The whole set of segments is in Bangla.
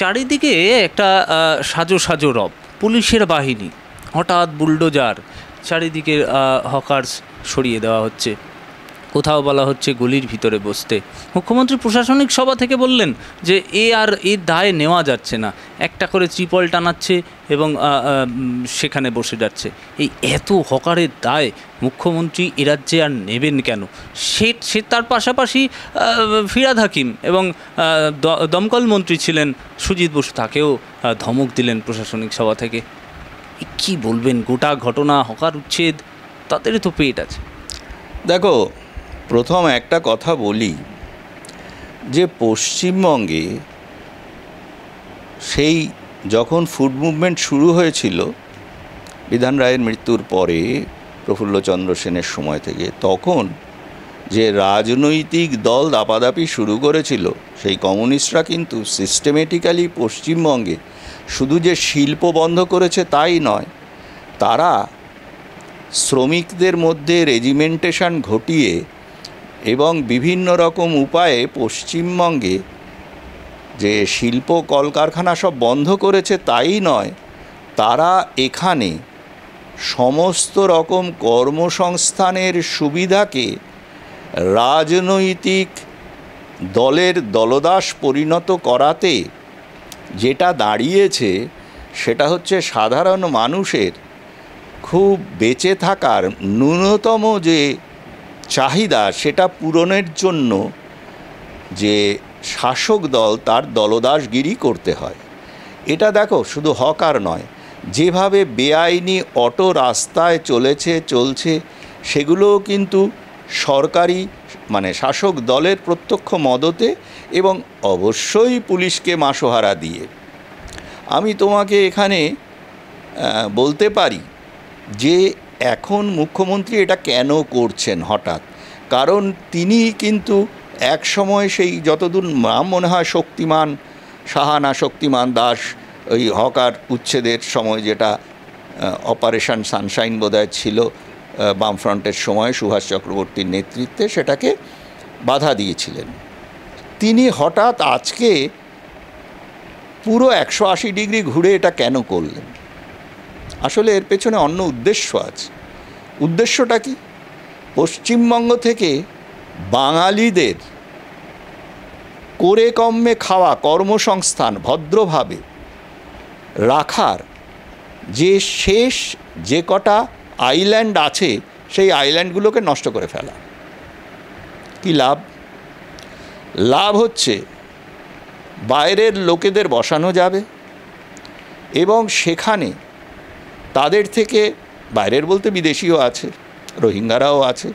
চারিদিকে একটা সাজো সাজো রব পুলিশের বাহিনী হঠাৎ বুলডোজার চারিদিকে হকার্স সরিয়ে দেওয়া হচ্ছে কোথাও বলা হচ্ছে গলির ভিতরে বসতে মুখ্যমন্ত্রী প্রশাসনিক সভা থেকে বললেন যে এ আর এর দায় নেওয়া যাচ্ছে না একটা করে ত্রিপল টানাচ্ছে এবং সেখানে বসে যাচ্ছে এই এত হকারের দায় মুখ্যমন্ত্রী এরাজ্যে আর নেবেন কেন সে সে তার পাশাপাশি ফিরাদ হাকিম এবং দমকল মন্ত্রী ছিলেন সুজিত বসু তাকেও ধমক দিলেন প্রশাসনিক সভা থেকে কি বলবেন গোটা ঘটনা হকার উচ্ছেদ তাদেরই তো পেট আছে দেখো প্রথম একটা কথা বলি যে পশ্চিমবঙ্গে সেই যখন ফুড মুভমেন্ট শুরু হয়েছিল বিধান রায়ের মৃত্যুর পরে প্রফুল্লচন্দ্র সেনের সময় থেকে তখন যে রাজনৈতিক দল দাপাদাপি শুরু করেছিল সেই কমিউনিস্টরা কিন্তু সিস্টেমেটিক্যালি পশ্চিমবঙ্গে শুধু যে শিল্প বন্ধ করেছে তাই নয় তারা শ্রমিকদের মধ্যে রেজিমেন্টেশন ঘটিয়ে এবং বিভিন্ন রকম উপায়ে পশ্চিমবঙ্গে যে শিল্প কলকারখানা সব বন্ধ করেছে তাই নয় তারা এখানে সমস্ত রকম কর্মসংস্থানের সুবিধাকে রাজনৈতিক দলের দলদাস পরিণত করাতে যেটা দাঁড়িয়েছে সেটা হচ্ছে সাধারণ মানুষের খুব বেঁচে থাকার ন্যূনতম যে চাহিদা সেটা পূরণের জন্য যে শাসক দল তার দলদাসগিরি করতে হয় এটা দেখো শুধু হকার নয় যেভাবে বেআইনি অটো রাস্তায় চলেছে চলছে সেগুলোও কিন্তু সরকারি মানে শাসক দলের প্রত্যক্ষ মদতে এবং অবশ্যই পুলিশকে মাসোহারা দিয়ে আমি তোমাকে এখানে বলতে পারি যে এখন মুখ্যমন্ত্রী এটা কেন করছেন হঠাৎ কারণ তিনি কিন্তু এক সময় সেই যতদূর নাম মনে হয় শক্তিমান সাহানা শক্তিমান দাস ওই হকার উচ্ছেদের সময় যেটা অপারেশন সানশাইন বোধহয় ছিল বামফ্রন্টের সময় সুভাষ চক্রবর্তীর নেতৃত্বে সেটাকে বাধা দিয়েছিলেন তিনি হঠাৎ আজকে পুরো একশো আশি ডিগ্রি ঘুরে এটা কেন করলেন আসলে এর পেছনে অন্য উদ্দেশ্য আছে উদ্দেশ্যটা কি পশ্চিমবঙ্গ থেকে বাঙালিদের করে কম্মে খাওয়া কর্মসংস্থান ভদ্রভাবে রাখার যে শেষ যে কটা আইল্যান্ড আছে সেই আইল্যান্ডগুলোকে নষ্ট করে ফেলা কি লাভ লাভ হচ্ছে বাইরের লোকেদের বসানো যাবে এবং সেখানে তাদের থেকে বাইরের বলতে বিদেশিও আছে রোহিঙ্গারাও আছে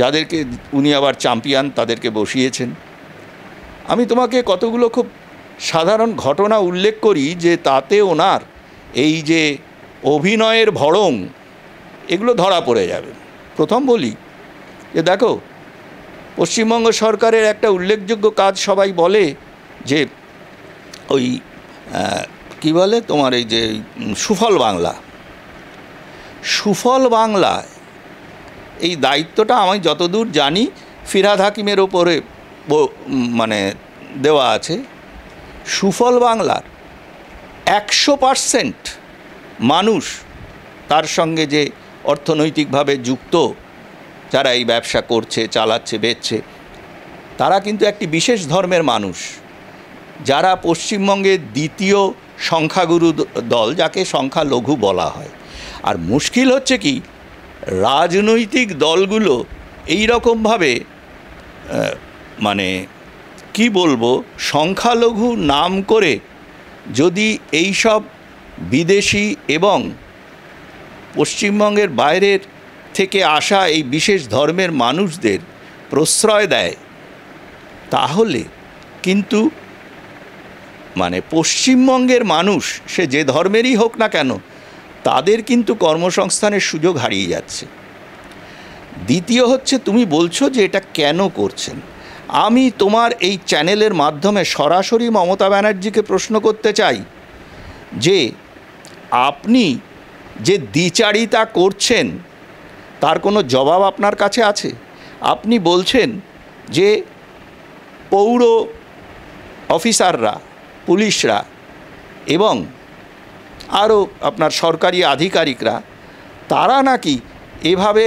যাদেরকে উনি আবার চাম্পিয়ান তাদেরকে বসিয়েছেন আমি তোমাকে কতগুলো খুব সাধারণ ঘটনা উল্লেখ করি যে তাতে ওনার এই যে অভিনয়ের ভড়ং এগুলো ধরা পড়ে যাবে প্রথম বলি যে দেখো পশ্চিমবঙ্গ সরকারের একটা উল্লেখযোগ্য কাজ সবাই বলে যে ওই কি বলে তোমার এই যে সুফল বাংলা সুফল বাংলায় এই দায়িত্বটা আমি যতদূর জানি ফিরাদ হাকিমের ওপরে মানে দেওয়া আছে সুফল বাংলার একশো পারসেন্ট মানুষ তার সঙ্গে যে অর্থনৈতিকভাবে যুক্ত যারা এই ব্যবসা করছে চালাচ্ছে বেচছে তারা কিন্তু একটি বিশেষ ধর্মের মানুষ যারা পশ্চিমবঙ্গের দ্বিতীয় সংখ্যাগুরু দল যাকে সংখ্যালঘু বলা হয় আর মুশকিল হচ্ছে কি রাজনৈতিক দলগুলো এই রকমভাবে মানে কি বলবো সংখ্যালঘু নাম করে যদি এই সব বিদেশি এবং পশ্চিমবঙ্গের বাইরের থেকে আসা এই বিশেষ ধর্মের মানুষদের প্রশ্রয় দেয় তাহলে কিন্তু মানে পশ্চিমবঙ্গের মানুষ সে যে ধর্মেরই হোক না কেন তাদের কিন্তু কর্মসংস্থানের সুযোগ হারিয়ে যাচ্ছে দ্বিতীয় হচ্ছে তুমি বলছো যে এটা কেন করছেন আমি তোমার এই চ্যানেলের মাধ্যমে সরাসরি মমতা ব্যানার্জিকে প্রশ্ন করতে চাই যে আপনি যে দ্বিচারিতা করছেন তার কোনো জবাব আপনার কাছে আছে আপনি বলছেন যে পৌর অফিসাররা পুলিশরা এবং আরও আপনার সরকারি আধিকারিকরা তারা নাকি এভাবে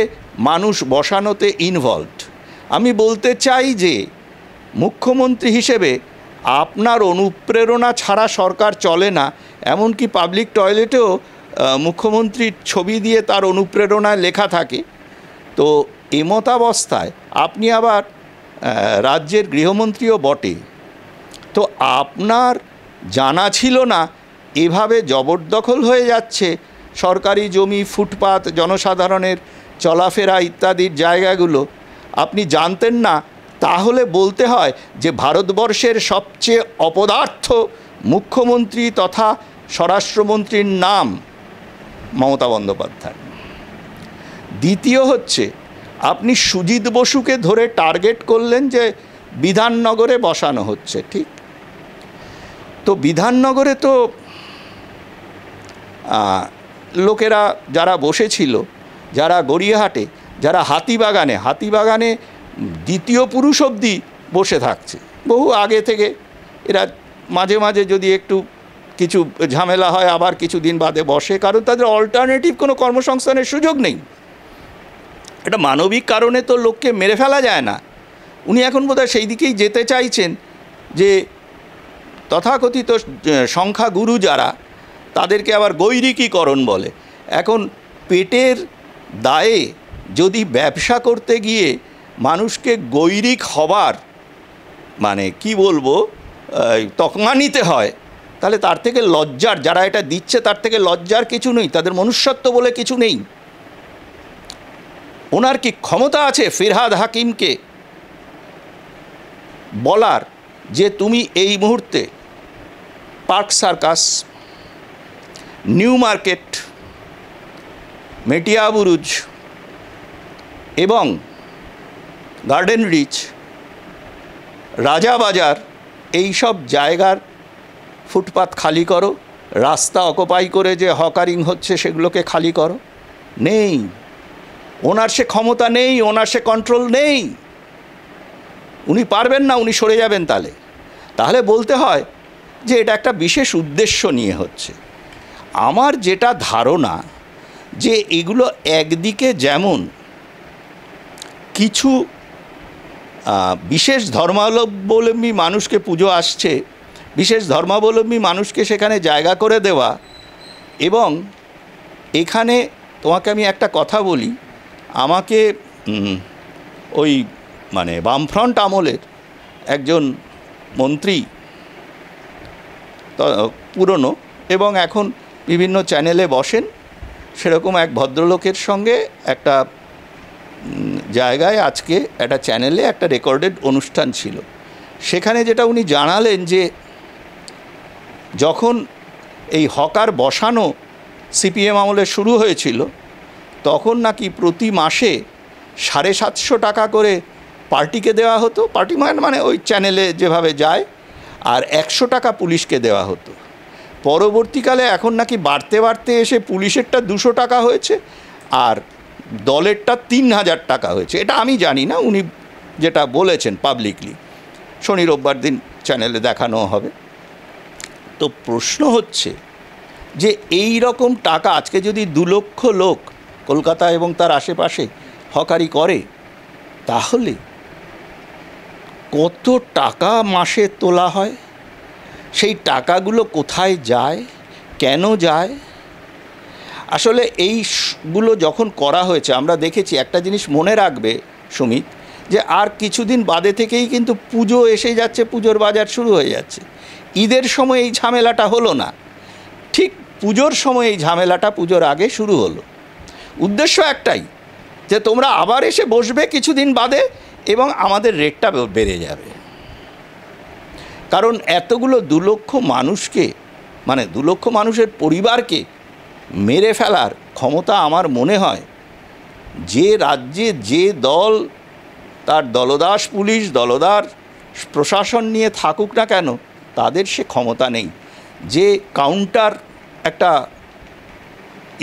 মানুষ বসানোতে ইনভলভড আমি বলতে চাই যে মুখ্যমন্ত্রী হিসেবে আপনার অনুপ্রেরণা ছাড়া সরকার চলে না এমনকি পাবলিক টয়লেটেও মুখ্যমন্ত্রীর ছবি দিয়ে তার অনুপ্রেরণায় লেখা থাকে তো এমতাবস্থায় আপনি আবার রাজ্যের গৃহমন্ত্রীও বটে তো আপনার জানা ছিল না এভাবে জবরদখল হয়ে যাচ্ছে সরকারি জমি ফুটপাত জনসাধারণের চলাফেরা ইত্যাদির জায়গাগুলো আপনি জানতেন না তাহলে বলতে হয় যে ভারতবর্ষের সবচেয়ে অপদার্থ মুখ্যমন্ত্রী তথা স্বরাষ্ট্রমন্ত্রীর নাম মমতা বন্দ্যোপাধ্যায় দ্বিতীয় হচ্ছে আপনি সুজিত বসুকে ধরে টার্গেট করলেন যে বিধাননগরে বসানো হচ্ছে ঠিক তো বিধাননগরে তো লোকেরা যারা বসেছিল যারা গড়িয়াহাটে যারা হাতিবাগানে হাতিবাগানে দ্বিতীয় পুরুষ অবধি বসে থাকছে বহু আগে থেকে এরা মাঝে মাঝে যদি একটু কিছু ঝামেলা হয় আবার কিছু দিন বাদে বসে কারণ তাদের অল্টারনেটিভ কোনো কর্মসংস্থানের সুযোগ নেই এটা মানবিক কারণে তো লোককে মেরে ফেলা যায় না উনি এখন বোধহয় সেই দিকেই যেতে চাইছেন যে তথাকথিত সংখ্যাগুরু যারা তাদেরকে আবার গৈরিকীকরণ বলে এখন পেটের দায়ে যদি ব্যবসা করতে গিয়ে মানুষকে গৈরিক হবার মানে কি বলবো তকমা নিতে হয় তাহলে তার থেকে লজ্জার যারা এটা দিচ্ছে তার থেকে লজ্জার কিছু নেই তাদের মনুষ্যত্ব বলে কিছু নেই ওনার কি ক্ষমতা আছে ফিরহাদ হাকিমকে বলার যে তুমি এই মুহূর্তে Park Circus New Market Metiabruz এবং গার্ডেন রিচ রাজাবাজার এই সব জায়গার ফুটপাত খালি করো রাস্তা অকুপাই করে যে হকারিং হচ্ছে সেগুলোকে খালি করো নেই ওনার সে ক্ষমতা নেই ওনার সে কন্ট্রোল নেই উনি পারবেন না উনি সরে যাবেন তাহলে তাহলে বলতে হয় যে এটা একটা বিশেষ উদ্দেশ্য নিয়ে হচ্ছে আমার যেটা ধারণা যে এগুলো একদিকে যেমন কিছু বিশেষ ধর্মাবলম্বী মানুষকে পুজো আসছে বিশেষ ধর্মাবলম্বী মানুষকে সেখানে জায়গা করে দেওয়া এবং এখানে তোমাকে আমি একটা কথা বলি আমাকে ওই মানে বামফ্রন্ট আমলের একজন মন্ত্রী পুরনো এবং এখন বিভিন্ন চ্যানেলে বসেন সেরকম এক ভদ্রলোকের সঙ্গে একটা জায়গায় আজকে একটা চ্যানেলে একটা রেকর্ডেড অনুষ্ঠান ছিল সেখানে যেটা উনি জানালেন যে যখন এই হকার বসানো সিপিএম আমলে শুরু হয়েছিল তখন নাকি প্রতি মাসে সাড়ে সাতশো টাকা করে পার্টিকে দেওয়া হতো পার্টি মানে মানে ওই চ্যানেলে যেভাবে যায় আর একশো টাকা পুলিশকে দেওয়া হতো পরবর্তীকালে এখন নাকি বাড়তে বাড়তে এসে পুলিশেরটা দুশো টাকা হয়েছে আর দলেরটা তিন হাজার টাকা হয়েছে এটা আমি জানি না উনি যেটা বলেছেন পাবলিকলি শনি রোববার দিন চ্যানেলে দেখানো হবে তো প্রশ্ন হচ্ছে যে এই রকম টাকা আজকে যদি দু লক্ষ লোক কলকাতা এবং তার আশেপাশে হকারি করে তাহলে কত টাকা মাসে তোলা হয় সেই টাকাগুলো কোথায় যায় কেন যায় আসলে এইগুলো যখন করা হয়েছে আমরা দেখেছি একটা জিনিস মনে রাখবে সুমিত যে আর কিছুদিন বাদে থেকেই কিন্তু পুজো এসে যাচ্ছে পুজোর বাজার শুরু হয়ে যাচ্ছে ঈদের সময় এই ঝামেলাটা হলো না ঠিক পুজোর সময় এই ঝামেলাটা পুজোর আগে শুরু হলো উদ্দেশ্য একটাই যে তোমরা আবার এসে বসবে কিছুদিন বাদে এবং আমাদের রেটটা বেড়ে যাবে কারণ এতগুলো দু লক্ষ মানুষকে মানে দু লক্ষ মানুষের পরিবারকে মেরে ফেলার ক্ষমতা আমার মনে হয় যে রাজ্যে যে দল তার দলদাস পুলিশ দলদার প্রশাসন নিয়ে থাকুক না কেন তাদের সে ক্ষমতা নেই যে কাউন্টার একটা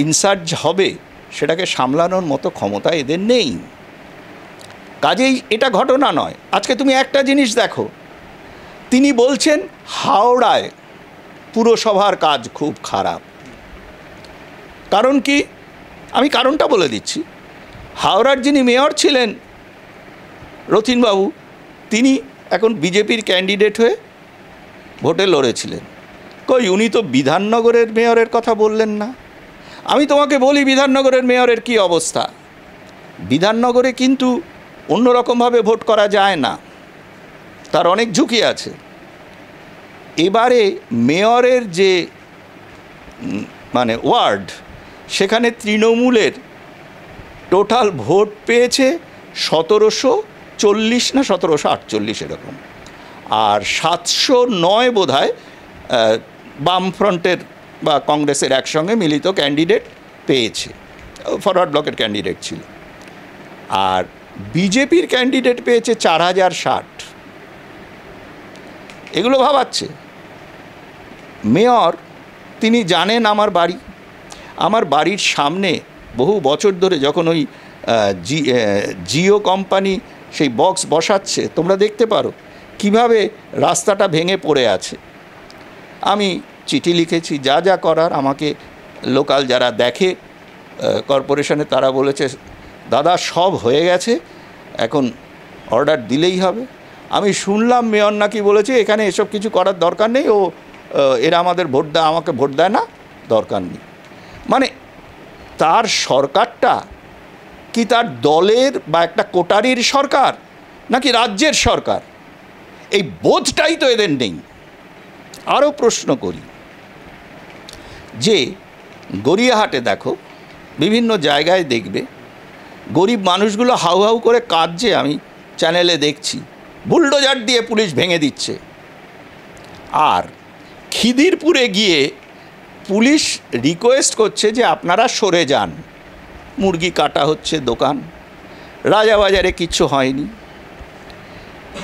ইনসার্জ হবে সেটাকে সামলানোর মতো ক্ষমতা এদের নেই কাজেই এটা ঘটনা নয় আজকে তুমি একটা জিনিস দেখো তিনি বলছেন হাওড়ায় পুরসভার কাজ খুব খারাপ কারণ কি আমি কারণটা বলে দিচ্ছি হাওড়ার যিনি মেয়র ছিলেন রথিনবাবু তিনি এখন বিজেপির ক্যান্ডিডেট হয়ে ভোটে লড়েছিলেন কই উনি তো বিধাননগরের মেয়রের কথা বললেন না আমি তোমাকে বলি বিধাননগরের মেয়রের কি অবস্থা বিধাননগরে কিন্তু অন্যরকমভাবে ভোট করা যায় না তার অনেক ঝুঁকি আছে এবারে মেয়রের যে মানে ওয়ার্ড সেখানে তৃণমূলের টোটাল ভোট পেয়েছে সতেরোশো চল্লিশ না সতেরোশো আটচল্লিশ এরকম আর সাতশো নয় বোধ হয় বামফ্রন্টের বা কংগ্রেসের একসঙ্গে মিলিত ক্যান্ডিডেট পেয়েছে ফরওয়ার্ড ব্লকের ক্যান্ডিডেট ছিল আর বিজেপির ক্যান্ডিডেট পেয়েছে চার হাজার ষাট এগুলো ভাবাচ্ছে মেয়র তিনি জানেন আমার বাড়ি আমার বাড়ির সামনে বহু বছর ধরে যখন ওই জি জিও কোম্পানি সেই বক্স বসাচ্ছে তোমরা দেখতে পারো কিভাবে রাস্তাটা ভেঙে পড়ে আছে আমি চিঠি লিখেছি যা যা করার আমাকে লোকাল যারা দেখে কর্পোরেশনে তারা বলেছে দাদা সব হয়ে গেছে এখন অর্ডার দিলেই হবে আমি শুনলাম মেয়র নাকি বলেছে এখানে এসব কিছু করার দরকার নেই ও এরা আমাদের ভোট দেয় আমাকে ভোট দেয় না দরকার নেই মানে তার সরকারটা কি তার দলের বা একটা কোটারির সরকার নাকি রাজ্যের সরকার এই বোধটাই তো এদের নেই আরও প্রশ্ন করি যে গড়িয়াহাটে দেখো বিভিন্ন জায়গায় দেখবে গরিব মানুষগুলো হাউ হাউ করে কাঁদছে আমি চ্যানেলে দেখছি বুলডোজার দিয়ে পুলিশ ভেঙে দিচ্ছে আর খিদিরপুরে গিয়ে পুলিশ রিকোয়েস্ট করছে যে আপনারা সরে যান মুরগি কাটা হচ্ছে দোকান রাজাবাজারে কিচ্ছু হয়নি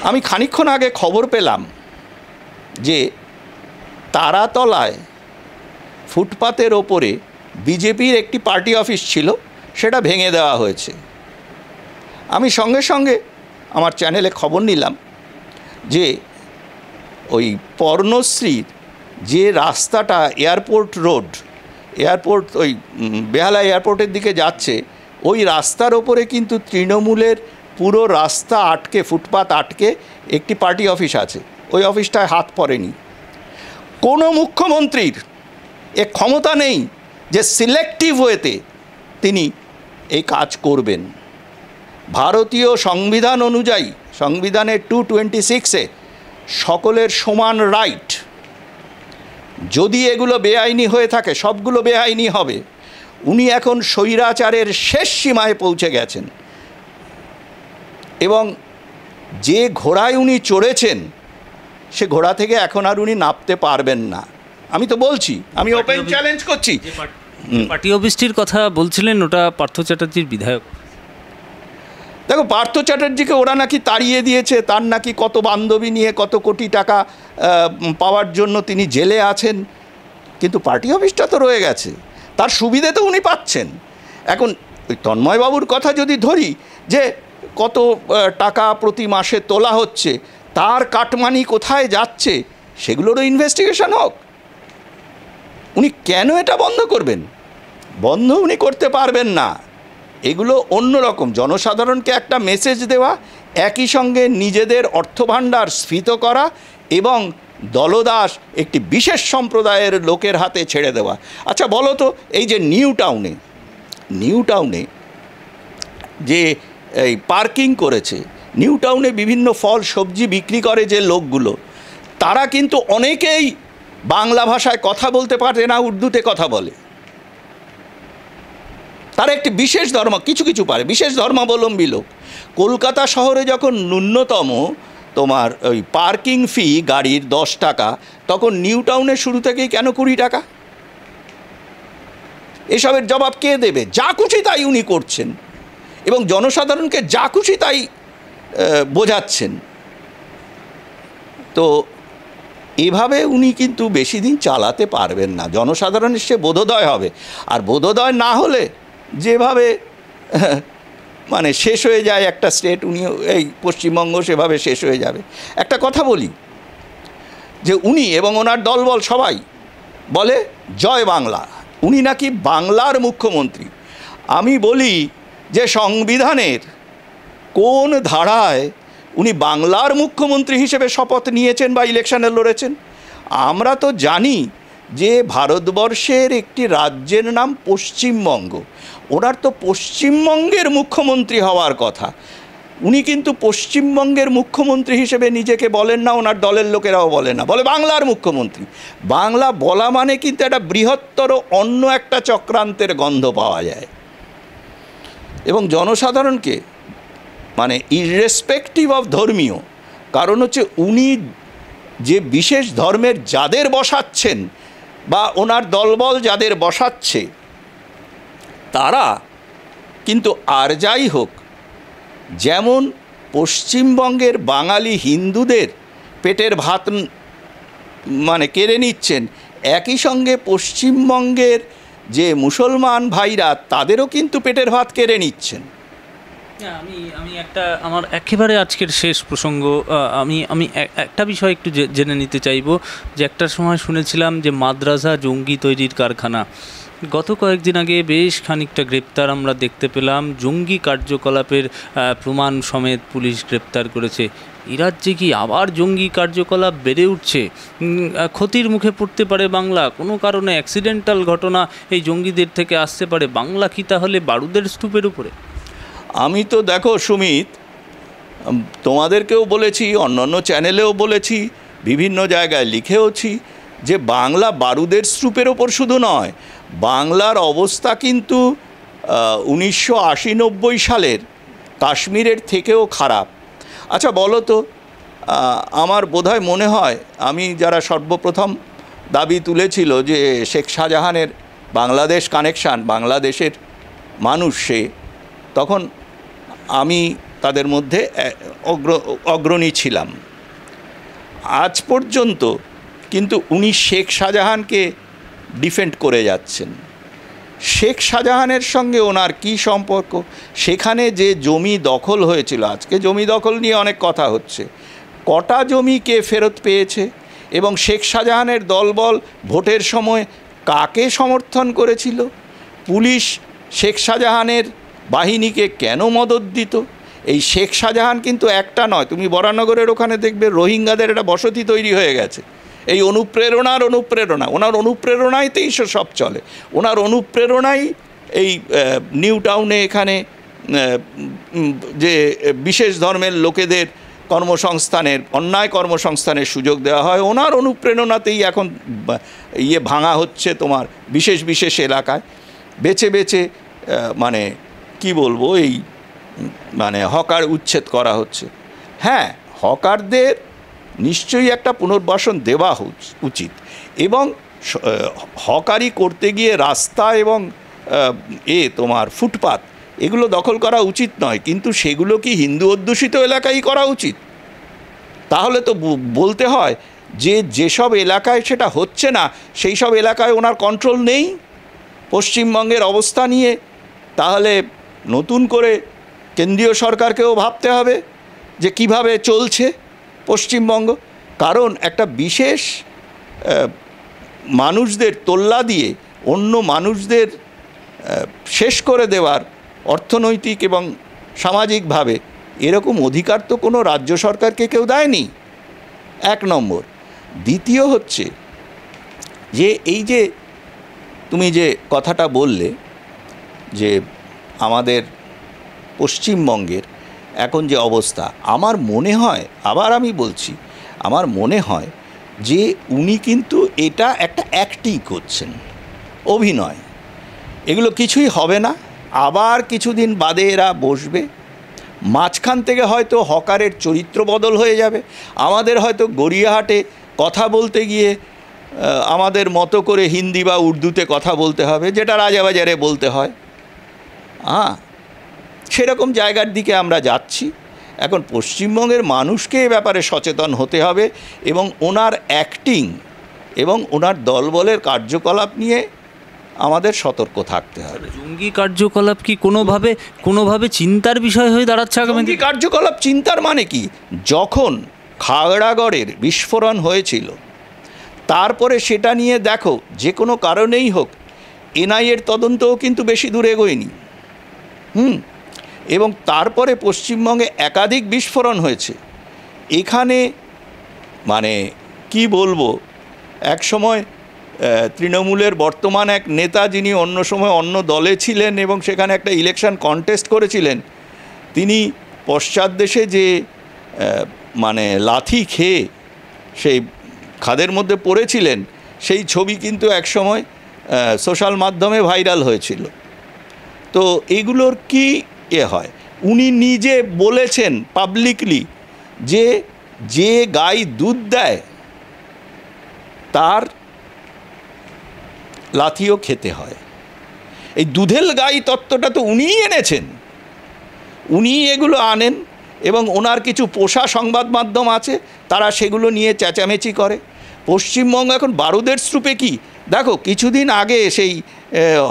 আমি খানিক্ষণ আগে খবর পেলাম যে তারাতলায় ফুটপাতের ওপরে বিজেপির একটি পার্টি অফিস ছিল সেটা ভেঙে দেওয়া হয়েছে আমি সঙ্গে সঙ্গে আমার চ্যানেলে খবর নিলাম যে ওই পর্ণশ্রীর যে রাস্তাটা এয়ারপোর্ট রোড এয়ারপোর্ট ওই বেহালা এয়ারপোর্টের দিকে যাচ্ছে ওই রাস্তার ওপরে কিন্তু তৃণমূলের পুরো রাস্তা আটকে ফুটপাত আটকে একটি পার্টি অফিস আছে ওই অফিসটায় হাত পড়েনি কোনো মুখ্যমন্ত্রীর এ ক্ষমতা নেই যে সিলেক্টিভ ওয়েতে তিনি এই কাজ করবেন ভারতীয় সংবিধান অনুযায়ী সংবিধানের টু টোয়েন্টি সিক্সে সকলের সমান রাইট যদি এগুলো বেআইনি হয়ে থাকে সবগুলো বেআইনি হবে উনি এখন স্বৈরাচারের শেষ সীমায় পৌঁছে গেছেন এবং যে ঘোড়ায় উনি চড়েছেন সে ঘোড়া থেকে এখন আর উনি নাপতে পারবেন না আমি তো বলছি আমি ওপেন চ্যালেঞ্জ করছি পার্টি অফিসটির কথা বলছিলেন ওটা পার্থ চ্যাটার্জির বিধায়ক দেখো পার্থ চ্যাটার্জিকে ওরা নাকি তাড়িয়ে দিয়েছে তার নাকি কত বান্ধবী নিয়ে কত কোটি টাকা পাওয়ার জন্য তিনি জেলে আছেন কিন্তু পার্টি অফিসটা তো রয়ে গেছে তার সুবিধে তো উনি পাচ্ছেন এখন ওই তন্ময়বাবুর কথা যদি ধরি যে কত টাকা প্রতি মাসে তোলা হচ্ছে তার কাটমানি কোথায় যাচ্ছে সেগুলোরও ইনভেস্টিগেশন হোক উনি কেন এটা বন্ধ করবেন বন্ধ উনি করতে পারবেন না এগুলো অন্য রকম জনসাধারণকে একটা মেসেজ দেওয়া একই সঙ্গে নিজেদের অর্থভাণ্ডার স্ফীত করা এবং দলদাস একটি বিশেষ সম্প্রদায়ের লোকের হাতে ছেড়ে দেওয়া আচ্ছা বলো তো এই যে নিউ টাউনে নিউ টাউনে যে এই পার্কিং করেছে নিউ টাউনে বিভিন্ন ফল সবজি বিক্রি করে যে লোকগুলো তারা কিন্তু অনেকেই বাংলা ভাষায় কথা বলতে পারে না উর্দুতে কথা বলে তারা একটি বিশেষ ধর্ম কিছু কিছু পারে বিশেষ ধর্মাবলম্বী লোক কলকাতা শহরে যখন ন্যূনতম তোমার ওই পার্কিং ফি গাড়ির দশ টাকা তখন নিউ টাউনের শুরু থেকেই কেন কুড়ি টাকা এসবের জবাব কে দেবে যা খুশি তাই উনি করছেন এবং জনসাধারণকে যা খুশি তাই বোঝাচ্ছেন তো এভাবে উনি কিন্তু বেশি দিন চালাতে পারবেন না জনসাধারণের সে বোধোদয় হবে আর বোধোদয় না হলে যেভাবে মানে শেষ হয়ে যায় একটা স্টেট উনি এই পশ্চিমবঙ্গ সেভাবে শেষ হয়ে যাবে একটা কথা বলি যে উনি এবং ওনার দলবল সবাই বলে জয় বাংলা উনি নাকি বাংলার মুখ্যমন্ত্রী আমি বলি যে সংবিধানের কোন ধারায় উনি বাংলার মুখ্যমন্ত্রী হিসেবে শপথ নিয়েছেন বা ইলেকশানে লড়েছেন আমরা তো জানি যে ভারতবর্ষের একটি রাজ্যের নাম পশ্চিমবঙ্গ ওনার তো পশ্চিমবঙ্গের মুখ্যমন্ত্রী হওয়ার কথা উনি কিন্তু পশ্চিমবঙ্গের মুখ্যমন্ত্রী হিসেবে নিজেকে বলেন না ওনার দলের লোকেরাও বলে না বলে বাংলার মুখ্যমন্ত্রী বাংলা বলা মানে কিন্তু একটা বৃহত্তর অন্য একটা চক্রান্তের গন্ধ পাওয়া যায় এবং জনসাধারণকে মানে ইররেসপেক্টিভ অফ ধর্মীয় কারণ হচ্ছে উনি যে বিশেষ ধর্মের যাদের বসাচ্ছেন বা ওনার দলবল যাদের বসাচ্ছে তারা কিন্তু আর যাই হোক যেমন পশ্চিমবঙ্গের বাঙালি হিন্দুদের পেটের ভাত মানে কেড়ে নিচ্ছেন একই সঙ্গে পশ্চিমবঙ্গের যে মুসলমান ভাইরা তাদেরও কিন্তু পেটের ভাত কেড়ে নিচ্ছেন আমি আমি একটা আমার একেবারে আজকের শেষ প্রসঙ্গ আমি আমি একটা বিষয় একটু জেনে নিতে চাইব যে একটা সময় শুনেছিলাম যে মাদ্রাসা জঙ্গি তৈরির কারখানা গত কয়েকদিন আগে বেশ খানিকটা গ্রেপ্তার আমরা দেখতে পেলাম জঙ্গি কার্যকলাপের প্রমাণ সমেত পুলিশ গ্রেপ্তার করেছে রাজ্যে কি আবার জঙ্গি কার্যকলাপ বেড়ে উঠছে ক্ষতির মুখে পড়তে পারে বাংলা কোনো কারণে অ্যাক্সিডেন্টাল ঘটনা এই জঙ্গিদের থেকে আসতে পারে বাংলা কি তাহলে বারুদের স্তূপের উপরে আমি তো দেখো সুমিত তোমাদেরকেও বলেছি অন্যান্য চ্যানেলেও বলেছি বিভিন্ন জায়গায় লিখেওছি যে বাংলা বারুদের স্তূপের ওপর শুধু নয় বাংলার অবস্থা কিন্তু উনিশশো আশি নব্বই সালের কাশ্মীরের থেকেও খারাপ আচ্ছা বলো তো আমার বোধহয় মনে হয় আমি যারা সর্বপ্রথম দাবি তুলেছিল যে শেখ শাহজাহানের বাংলাদেশ কানেকশান বাংলাদেশের মানুষ সে তখন আমি তাদের মধ্যে অগ্র অগ্রণী ছিলাম আজ পর্যন্ত কিন্তু উনি শেখ শাহজাহানকে ডিফেন্ড করে যাচ্ছেন শেখ শাহজাহানের সঙ্গে ওনার কি সম্পর্ক সেখানে যে জমি দখল হয়েছিল আজকে জমি দখল নিয়ে অনেক কথা হচ্ছে কটা জমি কে ফেরত পেয়েছে এবং শেখ শাহজাহানের দলবল ভোটের সময় কাকে সমর্থন করেছিল পুলিশ শেখ শাহজাহানের বাহিনীকে কেন মদত দিত এই শেখ শাহজাহান কিন্তু একটা নয় তুমি বরানগরের ওখানে দেখবে রোহিঙ্গাদের একটা বসতি তৈরি হয়ে গেছে এই অনুপ্রেরণার অনুপ্রেরণা ওনার অনুপ্রেরণাইতেই সব চলে ওনার অনুপ্রেরণাই এই নিউ টাউনে এখানে যে বিশেষ ধর্মের লোকেদের কর্মসংস্থানের অন্যায় কর্মসংস্থানের সুযোগ দেওয়া হয় ওনার অনুপ্রেরণাতেই এখন ইয়ে ভাঙা হচ্ছে তোমার বিশেষ বিশেষ এলাকায় বেছে বেছে মানে কি বলবো এই মানে হকার উচ্ছেদ করা হচ্ছে হ্যাঁ হকারদের নিশ্চয়ই একটা পুনর্বাসন দেওয়া উচিত এবং হকারি করতে গিয়ে রাস্তা এবং এ তোমার ফুটপাত এগুলো দখল করা উচিত নয় কিন্তু সেগুলো কি হিন্দু অধ্যুষিত এলাকায় করা উচিত তাহলে তো বলতে হয় যে যেসব এলাকায় সেটা হচ্ছে না সেই সব এলাকায় ওনার কন্ট্রোল নেই পশ্চিমবঙ্গের অবস্থা নিয়ে তাহলে নতুন করে কেন্দ্রীয় সরকারকেও ভাবতে হবে যে কিভাবে চলছে পশ্চিমবঙ্গ কারণ একটা বিশেষ মানুষদের তোল্লা দিয়ে অন্য মানুষদের শেষ করে দেওয়ার অর্থনৈতিক এবং সামাজিকভাবে এরকম অধিকার তো কোনো রাজ্য সরকারকে কেউ দেয়নি এক নম্বর দ্বিতীয় হচ্ছে যে এই যে তুমি যে কথাটা বললে যে আমাদের পশ্চিমবঙ্গের এখন যে অবস্থা আমার মনে হয় আবার আমি বলছি আমার মনে হয় যে উনি কিন্তু এটা একটা অ্যাক্টিং করছেন অভিনয় এগুলো কিছুই হবে না আবার কিছুদিন বাদে এরা বসবে মাঝখান থেকে হয়তো হকারের চরিত্র বদল হয়ে যাবে আমাদের হয়তো গড়িয়াহাটে কথা বলতে গিয়ে আমাদের মতো করে হিন্দি বা উর্দুতে কথা বলতে হবে যেটা রাজাবাজারে বলতে হয় হ্যাঁ সেরকম জায়গার দিকে আমরা যাচ্ছি এখন পশ্চিমবঙ্গের মানুষকে এ ব্যাপারে সচেতন হতে হবে এবং ওনার অ্যাক্টিং এবং ওনার দলবলের কার্যকলাপ নিয়ে আমাদের সতর্ক থাকতে হবে জঙ্গি কার্যকলাপ কি কোনোভাবে কোনোভাবে চিন্তার বিষয় হয়ে দাঁড়াচ্ছে আগামী কার্যকলাপ চিন্তার মানে কি যখন খাগড়াগড়ের বিস্ফোরণ হয়েছিল তারপরে সেটা নিয়ে দেখো যে কোনো কারণেই হোক এনআইএর তদন্তও কিন্তু বেশি দূর এগোয়নি হুম এবং তারপরে পশ্চিমবঙ্গে একাধিক বিস্ফোরণ হয়েছে এখানে মানে কি বলবো এক সময় তৃণমূলের বর্তমান এক নেতা যিনি অন্য সময় অন্য দলে ছিলেন এবং সেখানে একটা ইলেকশন কন্টেস্ট করেছিলেন তিনি পশ্চাৎ দেশে যে মানে লাথি খেয়ে সেই খাদের মধ্যে পড়েছিলেন সেই ছবি কিন্তু একসময় সোশ্যাল মাধ্যমে ভাইরাল হয়েছিল তো এগুলোর কি এ হয় উনি নিজে বলেছেন পাবলিকলি যে যে গাই দুধ দেয় তার লাথিও খেতে হয় এই দুধেল গাই তত্ত্বটা তো উনিই এনেছেন উনি এগুলো আনেন এবং ওনার কিছু পোষা সংবাদ মাধ্যম আছে তারা সেগুলো নিয়ে চেঁচামেচি করে পশ্চিমবঙ্গ এখন বারুদের স্তূপে কি দেখো কিছুদিন আগে সেই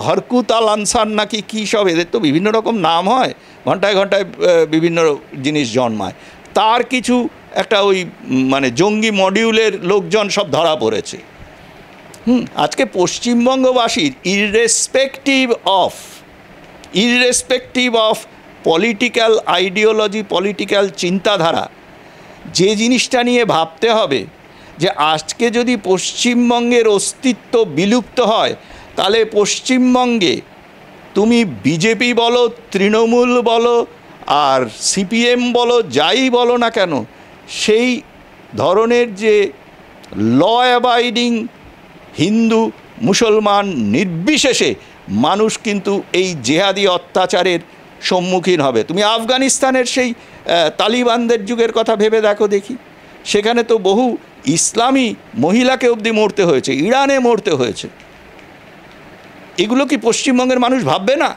হরকুতাল আনসার নাকি কী সব এদের তো বিভিন্ন রকম নাম হয় ঘন্টায় ঘন্টায় বিভিন্ন জিনিস জন্মায় তার কিছু একটা ওই মানে জঙ্গি মডিউলের লোকজন সব ধরা পড়েছে হুম আজকে পশ্চিমবঙ্গবাসীর irrespective of irrespective of political ideology political চিন্তাধারা যে জিনিসটা নিয়ে ভাবতে হবে যে আজকে যদি পশ্চিমবঙ্গের অস্তিত্ব বিলুপ্ত হয় তাহলে পশ্চিমবঙ্গে তুমি বিজেপি বলো তৃণমূল বলো আর সিপিএম বলো যাই বলো না কেন সেই ধরনের যে ল অ্যাবাইডিং হিন্দু মুসলমান নির্বিশেষে মানুষ কিন্তু এই জেহাদি অত্যাচারের সম্মুখীন হবে তুমি আফগানিস্তানের সেই তালিবানদের যুগের কথা ভেবে দেখো দেখি সেখানে তো বহু ইসলামী মহিলাকে অবধি মরতে হয়েছে ইরানে মরতে হয়েছে এগুলো কি পশ্চিমবঙ্গের মানুষ ভাববে না